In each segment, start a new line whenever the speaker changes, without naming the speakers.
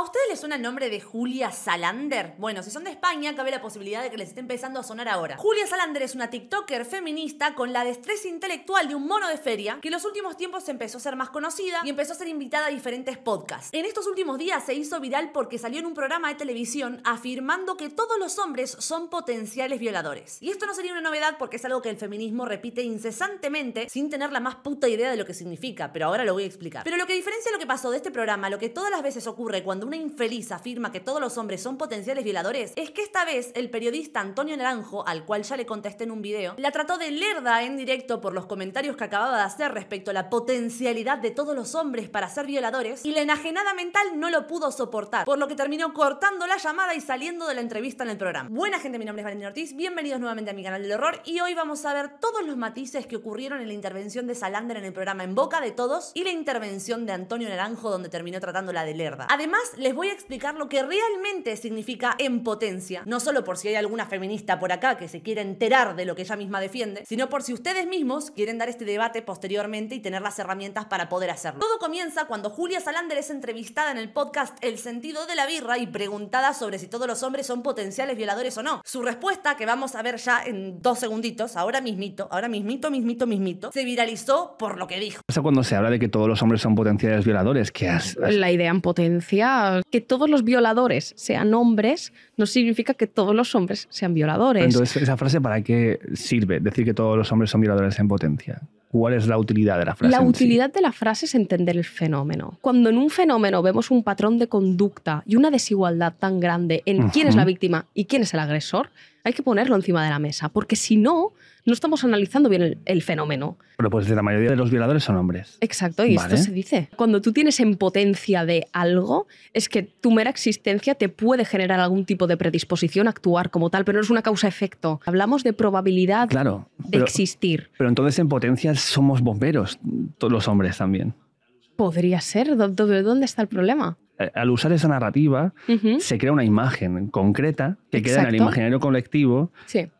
¿A ustedes les suena el nombre de Julia Salander? Bueno, si son de España, cabe la posibilidad de que les esté empezando a sonar ahora. Julia Salander es una TikToker feminista con la destreza intelectual de un mono de feria que en los últimos tiempos empezó a ser más conocida y empezó a ser invitada a diferentes podcasts. En estos últimos días se hizo viral porque salió en un programa de televisión afirmando que todos los hombres son potenciales violadores. Y esto no sería una novedad porque es algo que el feminismo repite incesantemente sin tener la más puta idea de lo que significa, pero ahora lo voy a explicar. Pero lo que diferencia lo que pasó de este programa, lo que todas las veces ocurre cuando una infeliz afirma que todos los hombres son potenciales violadores, es que esta vez el periodista Antonio Naranjo, al cual ya le contesté en un video, la trató de lerda en directo por los comentarios que acababa de hacer respecto a la potencialidad de todos los hombres para ser violadores, y la enajenada mental no lo pudo soportar, por lo que terminó cortando la llamada y saliendo de la entrevista en el programa. Buena gente, mi nombre es Valentina Ortiz, bienvenidos nuevamente a mi canal del horror, y hoy vamos a ver todos los matices que ocurrieron en la intervención de Salander en el programa En Boca de Todos y la intervención de Antonio Naranjo donde terminó tratándola de lerda. Además, les voy a explicar lo que realmente significa en potencia, no solo por si hay alguna feminista por acá que se quiera enterar de lo que ella misma defiende, sino por si ustedes mismos quieren dar este debate posteriormente y tener las herramientas para poder hacerlo. Todo comienza cuando Julia Salander es entrevistada en el podcast El sentido de la birra y preguntada sobre si todos los hombres son potenciales violadores o no. Su respuesta, que vamos a ver ya en dos segunditos, ahora mismito, ahora mismito, mismito, mismito, se viralizó por lo que dijo.
O cuando se habla de que todos los hombres son potenciales violadores, ¿qué haces? La idea en potencia que todos los violadores sean hombres no significa que todos los hombres sean violadores. Entonces, ¿esa frase para qué sirve? Decir que todos los hombres son violadores en potencia. ¿Cuál es la utilidad de la frase? La utilidad de la frase es entender el fenómeno. Cuando en un fenómeno vemos un patrón de conducta y una desigualdad tan grande en quién es la víctima y quién es el agresor, hay que ponerlo encima de la mesa, porque si no, no estamos analizando bien el, fenómeno. Pero pues la mayoría de los violadores son hombres. Exacto, y esto se dice. Cuando tú tienes en potencia de algo, es que tu mera existencia te puede generar algún tipo de predisposición a actuar como tal, pero no es una causa-efecto. Hablamos de probabilidad claro, de existir. Pero entonces en potencia somos bomberos, todos los hombres también. Podría ser. ¿Dónde está el problema? al usar esa narrativa se crea una imagen concreta que queda en el imaginario colectivo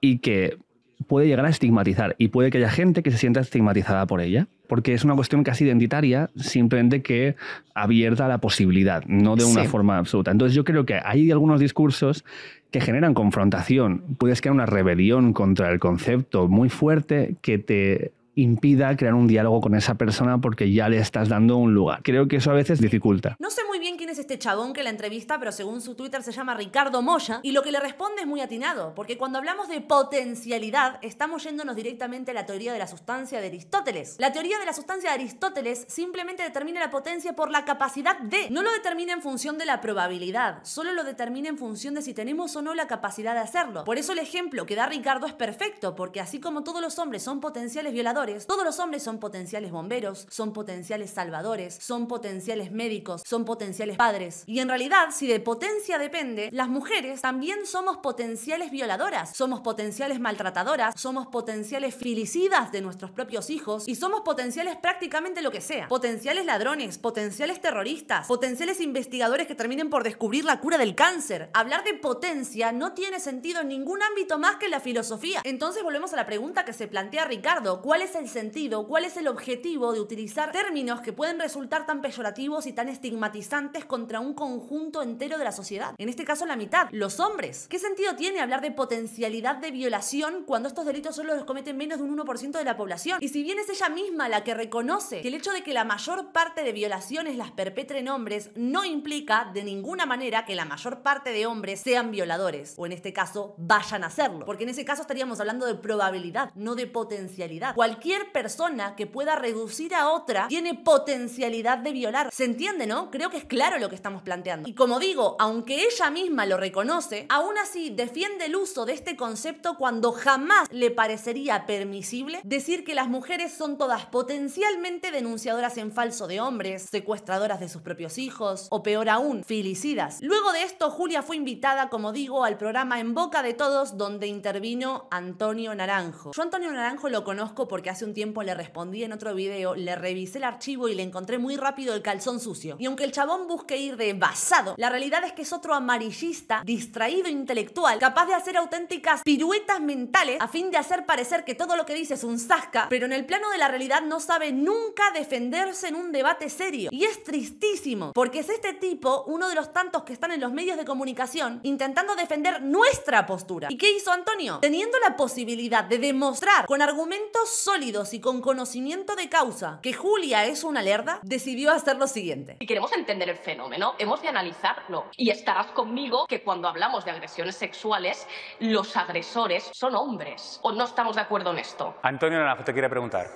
y que puede llegar a estigmatizar y puede que haya gente que se sienta estigmatizada por ella, porque es una cuestión casi identitaria, simplemente que abierta la posibilidad, no de una forma absoluta. Entonces yo creo que hay algunos discursos que generan confrontación, puedes crear una rebelión contra el concepto muy fuerte que te impida crear un diálogo con esa persona porque ya le estás dando un lugar. Creo que eso a veces dificulta.
No sé muy bien quién es este chabón que la entrevista, pero según su Twitter se llama Ricardo Moya y lo que le responde es muy atinado, porque cuando hablamos de potencialidad estamos yéndonos directamente a la teoría de la sustancia de Aristóteles. La teoría de la sustancia de Aristóteles simplemente determina la potencia por la capacidad de, no lo determina en función de la probabilidad, solo lo determina en función de si tenemos o no la capacidad de hacerlo. Por eso el ejemplo que da Ricardo es perfecto, porque así como todos los hombres son potenciales violadores, todos los hombres son potenciales bomberos, son potenciales salvadores, son potenciales médicos, son potenciales padres. Y en realidad, si de potencia depende, las mujeres también somos potenciales violadoras, somos potenciales maltratadoras, somos potenciales filicidas de nuestros propios hijos y somos potenciales prácticamente lo que sea. Potenciales ladrones, potenciales terroristas, potenciales investigadores que terminen por descubrir la cura del cáncer. Hablar de potencia no tiene sentido en ningún ámbito más que en la filosofía. Entonces volvemos a la pregunta que se plantea Ricardo, ¿cuál es el el sentido, cuál es el objetivo de utilizar términos que pueden resultar tan peyorativos y tan estigmatizantes contra un conjunto entero de la sociedad. En este caso, la mitad, los hombres. ¿Qué sentido tiene hablar de potencialidad de violación cuando estos delitos solo los cometen menos de un 1% de la población? Y si bien es ella misma la que reconoce que el hecho de que la mayor parte de violaciones las perpetren hombres no implica de ninguna manera que la mayor parte de hombres sean violadores, o en este caso, vayan a hacerlo, porque en ese caso estaríamos hablando de probabilidad, no de potencialidad cualquier persona que pueda reducir a otra tiene potencialidad de violar. ¿Se entiende, no? Creo que es claro lo que estamos planteando. Y como digo, aunque ella misma lo reconoce, aún así defiende el uso de este concepto cuando jamás le parecería permisible decir que las mujeres son todas potencialmente denunciadoras en falso de hombres, secuestradoras de sus propios hijos o peor aún, filicidas. Luego de esto, Julia fue invitada, como digo, al programa En Boca de Todos donde intervino Antonio Naranjo. Yo Antonio Naranjo lo conozco porque hace un tiempo le respondí en otro video, le revisé el archivo y le encontré muy rápido el calzón sucio. Y aunque el chabón busque ir de basado, la realidad es que es otro amarillista, distraído intelectual, capaz de hacer auténticas piruetas mentales a fin de hacer parecer que todo lo que dice es un sasca pero en el plano de la realidad no sabe nunca defenderse en un debate serio. Y es tristísimo, porque es este tipo uno de los tantos que están en los medios de comunicación intentando defender nuestra postura. ¿Y qué hizo Antonio? Teniendo la posibilidad de demostrar con argumentos sólidos y con conocimiento de causa que Julia es una lerda, decidió hacer lo siguiente. Si queremos entender el fenómeno, hemos de analizarlo. Y estarás conmigo que cuando hablamos de agresiones sexuales, los agresores son
hombres. ¿O no estamos de acuerdo en esto? Antonio Naranjo te quiere preguntar.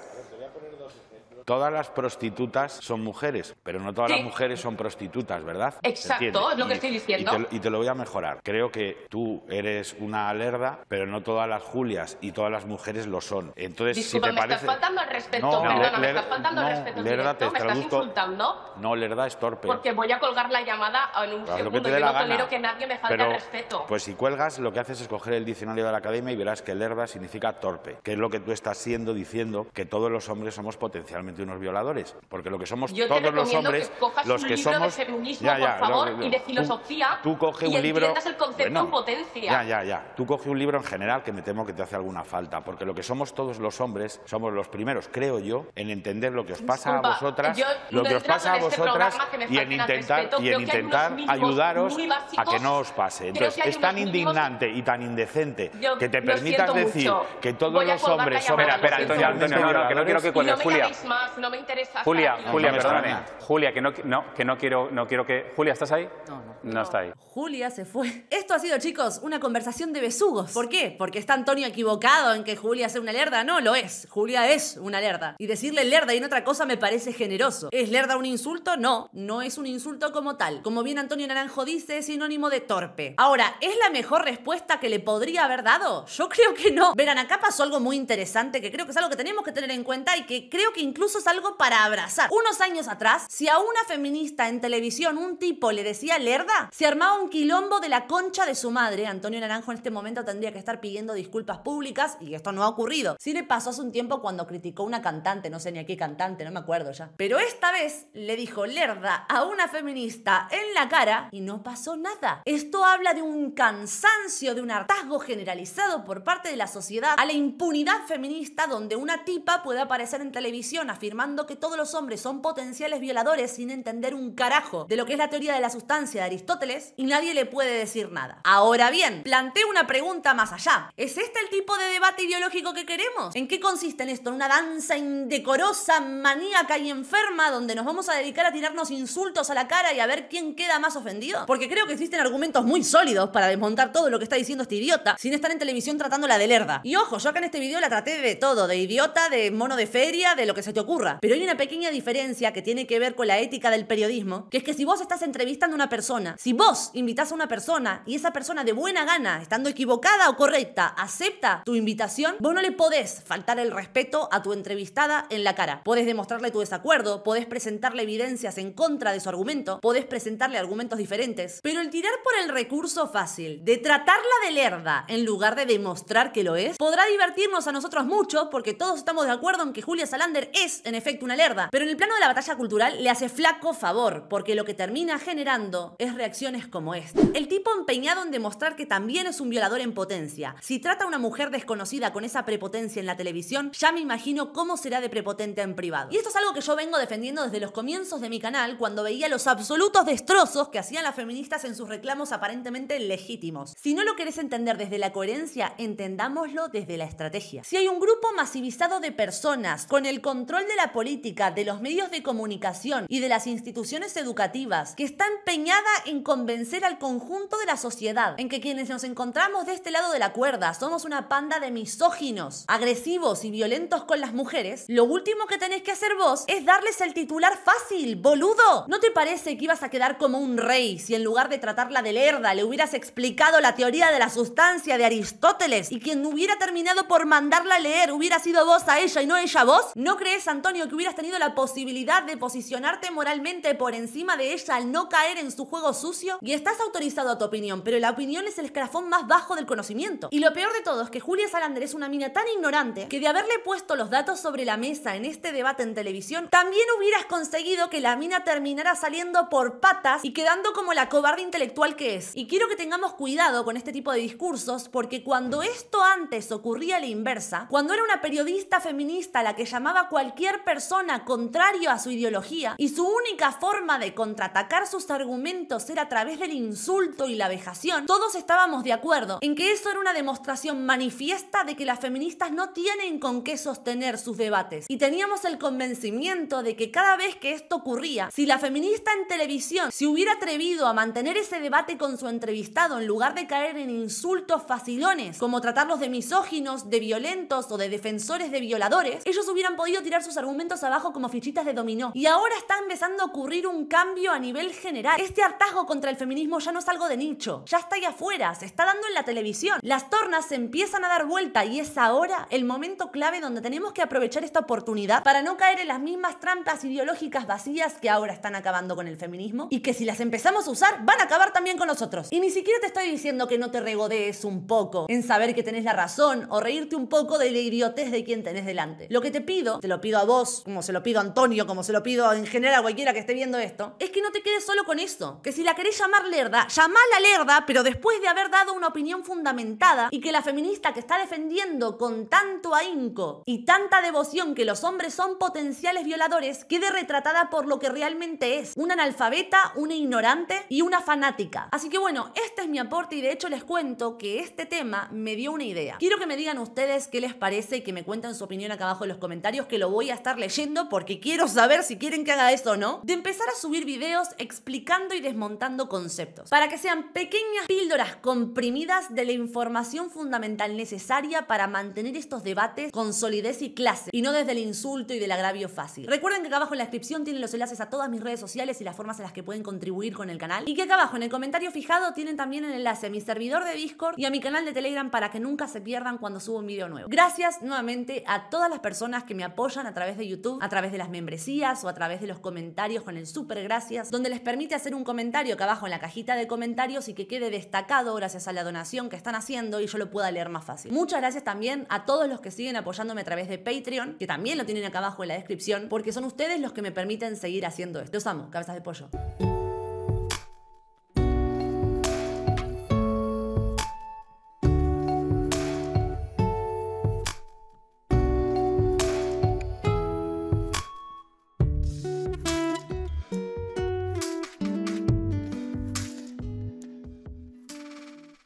Todas las prostitutas son mujeres, pero no todas las mujeres son prostitutas, ¿verdad? Exacto, es lo que estoy diciendo. Y te, lo voy a mejorar. Creo que tú eres una lerda, pero no todas las Julias y todas las mujeres lo son. Entonces, si te me parece... estás faltando
el respeto, no, perdona, me estás faltando al respeto. Lerda, me estás insultando.
No, lerda es torpe. Porque
voy a colgar la llamada en un segundo. Yo no tolero que nadie me falte pero, al respeto.
Pues si cuelgas, lo que haces es coger el diccionario de la academia y verás que lerda significa torpe, que es lo que tú estás siendo diciendo que todos los hombres somos potencialmente de unos violadores, porque lo que somos todos los hombres, los que somos de ya, ya, por favor, y de filosofía, tú, coge un libro, el concepto potencia. Ya, ya, ya. Tú coge un libro en general que me temo que te hace alguna falta, porque lo que somos todos los hombres, somos los primeros, creo yo, en entender lo que os pasa a vosotras, lo que os pasa a este vosotras y en intentar, y en intentar ayudaros a que no os pase. Entonces, es tan indignante y tan indecente que te permitas decir que todos los hombres somos espera, espera, Antonio, Antonio, que no quiero que cuelgues, Julia no me
interesa. Julia, Julia, perdóname.
Julia, que no, que no quiero, no quiero que. Julia, ¿estás ahí? No, no. No está ahí.
Julia se fue. Esto ha sido, chicos, una conversación de besugos. ¿Por qué? Porque está Antonio equivocado en que Julia sea una lerda. No, lo es. Julia es una lerda. Y decirle lerda y en otra cosa me parece generoso. ¿Es lerda un insulto? No, no es un insulto como tal. Como bien Antonio Naranjo dice, es sinónimo de torpe. Ahora, ¿es la mejor respuesta que le podría haber dado? Yo creo que no. Verán, acá pasó algo muy interesante que creo que es algo que tenemos que tener en cuenta y que creo que incluso es algo para abrazar. Unos años atrás, si a una feminista en televisión un tipo le decía lerda, se armaba un quilombo de la concha de su madre. Antonio Naranjo en este momento tendría que estar pidiendo disculpas públicas y esto no ha ocurrido. Sí le pasó hace un tiempo cuando criticó una cantante, no sé ni a qué cantante, no me acuerdo ya. Pero esta vez le dijo lerda a una feminista en la cara y no pasó nada. Esto habla de un cansancio, de un hartazgo generalizado por parte de la sociedad a la impunidad feminista donde una tipa puede aparecer en televisión a afirmando que todos los hombres son potenciales violadores sin entender un carajo de lo que es la teoría de la sustancia de Aristóteles y nadie le puede decir nada. Ahora bien, planteo una pregunta más allá. ¿Es este el tipo de debate ideológico que queremos? ¿En qué consiste en esto? ¿En una danza indecorosa, maníaca y enferma donde nos vamos a dedicar a tirarnos insultos a la cara y a ver quién queda más ofendido? Porque creo que existen argumentos muy sólidos para desmontar todo lo que está diciendo este idiota sin estar en televisión tratándola de lerda. Y ojo, yo acá en este video la traté de todo, de idiota, de mono de feria, de lo que se te ocurre pero hay una pequeña diferencia que tiene que ver con la ética del periodismo, que es que si vos estás entrevistando a una persona, si vos invitás a una persona y esa persona de buena gana, estando equivocada o correcta, acepta tu invitación, vos no le podés faltar el respeto a tu entrevistada en la cara. Podés demostrarle tu desacuerdo, podés presentarle evidencias en contra de su argumento, podés presentarle argumentos diferentes, pero el tirar por el recurso fácil de tratarla de lerda en lugar de demostrar que lo es, podrá divertirnos a nosotros mucho porque todos estamos de acuerdo en que Julia Salander es en efecto, una lerda. Pero en el plano de la batalla cultural le hace flaco favor, porque lo que termina generando es reacciones como esta. El tipo empeñado en demostrar que también es un violador en potencia. Si trata a una mujer desconocida con esa prepotencia en la televisión, ya me imagino cómo será de prepotente en privado. Y esto es algo que yo vengo defendiendo desde los comienzos de mi canal, cuando veía los absolutos destrozos que hacían las feministas en sus reclamos aparentemente legítimos. Si no lo querés entender desde la coherencia, entendámoslo desde la estrategia. Si hay un grupo masivizado de personas con el control de la política, de los medios de comunicación y de las instituciones educativas que está empeñada en convencer al conjunto de la sociedad en que quienes nos encontramos de este lado de la cuerda somos una panda de misóginos, agresivos y violentos con las mujeres, lo último que tenés que hacer vos es darles el titular fácil, boludo. ¿No te parece que ibas a quedar como un rey si en lugar de tratarla de lerda le hubieras explicado la teoría de la sustancia de Aristóteles y quien hubiera terminado por mandarla a leer hubiera sido vos a ella y no ella a vos? ¿No crees Antonio, que hubieras tenido la posibilidad de posicionarte moralmente por encima de ella al no caer en su juego sucio? Y estás autorizado a tu opinión, pero la opinión es el escarafón más bajo del conocimiento. Y lo peor de todo es que Julia Salander es una mina tan ignorante que de haberle puesto los datos sobre la mesa en este debate en televisión, también hubieras conseguido que la mina terminara saliendo por patas y quedando como la cobarde intelectual que es. Y quiero que tengamos cuidado con este tipo de discursos porque cuando esto antes ocurría a la inversa, cuando era una periodista feminista la que llamaba cualquier persona contrario a su ideología y su única forma de contraatacar sus argumentos era a través del insulto y la vejación, todos estábamos de acuerdo en que eso era una demostración manifiesta de que las feministas no tienen con qué sostener sus debates. Y teníamos el convencimiento de que cada vez que esto ocurría, si la feminista en televisión se hubiera atrevido a mantener ese debate con su entrevistado en lugar de caer en insultos facilones, como tratarlos de misóginos, de violentos o de defensores de violadores, ellos hubieran podido tirar argumentos abajo como fichitas de dominó. Y ahora está empezando a ocurrir un cambio a nivel general. Este hartazgo contra el feminismo ya no es algo de nicho, ya está ahí afuera, se está dando en la televisión. Las tornas se empiezan a dar vuelta y es ahora el momento clave donde tenemos que aprovechar esta oportunidad para no caer en las mismas trampas ideológicas vacías que ahora están acabando con el feminismo y que si las empezamos a usar van a acabar también con nosotros. Y ni siquiera te estoy diciendo que no te regodees un poco en saber que tenés la razón o reírte un poco de la idiotez de quien tenés delante. Lo que te pido, te lo pido a vos, como se lo pido a Antonio, como se lo pido en general a cualquiera que esté viendo esto, es que no te quedes solo con eso, Que si la querés llamar lerda, llamala lerda, pero después de haber dado una opinión fundamentada y que la feminista que está defendiendo con tanto ahínco y tanta devoción que los hombres son potenciales violadores, quede retratada por lo que realmente es, una analfabeta, una ignorante y una fanática. Así que bueno, este es mi aporte y de hecho les cuento que este tema me dio una idea. Quiero que me digan ustedes qué les parece y que me cuenten su opinión acá abajo en los comentarios, que lo voy a a estar leyendo porque quiero saber si quieren que haga eso o no, de empezar a subir videos explicando y desmontando conceptos, para que sean pequeñas píldoras comprimidas de la información fundamental necesaria para mantener estos debates con solidez y clase, y no desde el insulto y del agravio fácil. Recuerden que acá abajo en la descripción tienen los enlaces a todas mis redes sociales y las formas en las que pueden contribuir con el canal, y que acá abajo en el comentario fijado tienen también el enlace a mi servidor de Discord y a mi canal de Telegram para que nunca se pierdan cuando subo un video nuevo. Gracias nuevamente a todas las personas que me apoyan a través través de YouTube, a través de las membresías o a través de los comentarios con el super gracias, donde les permite hacer un comentario acá abajo en la cajita de comentarios y que quede destacado gracias a la donación que están haciendo y yo lo pueda leer más fácil. Muchas gracias también a todos los que siguen apoyándome a través de Patreon, que también lo tienen acá abajo en la descripción, porque son ustedes los que me permiten seguir haciendo esto. Los amo, cabezas de pollo.